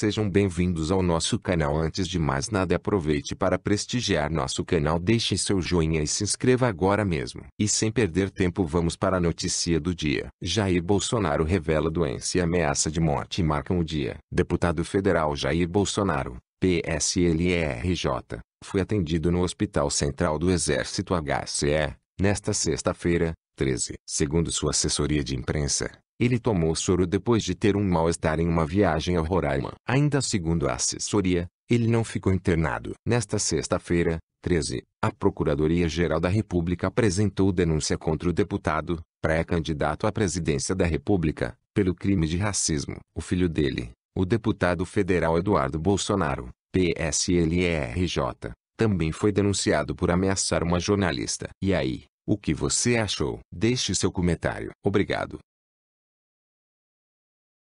Sejam bem-vindos ao nosso canal. Antes de mais nada, aproveite para prestigiar nosso canal. Deixe seu joinha e se inscreva agora mesmo. E sem perder tempo, vamos para a notícia do dia. Jair Bolsonaro revela doença e ameaça de morte marcam o dia. Deputado federal Jair Bolsonaro, PSLRJ, foi atendido no Hospital Central do Exército HCE, nesta sexta-feira, 13. Segundo sua assessoria de imprensa, ele tomou soro depois de ter um mal-estar em uma viagem ao Roraima. Ainda segundo a assessoria, ele não ficou internado. Nesta sexta-feira, 13, a Procuradoria-Geral da República apresentou denúncia contra o deputado, pré-candidato à presidência da República, pelo crime de racismo. O filho dele, o deputado federal Eduardo Bolsonaro, PSLRJ, também foi denunciado por ameaçar uma jornalista. E aí, o que você achou? Deixe seu comentário. Obrigado.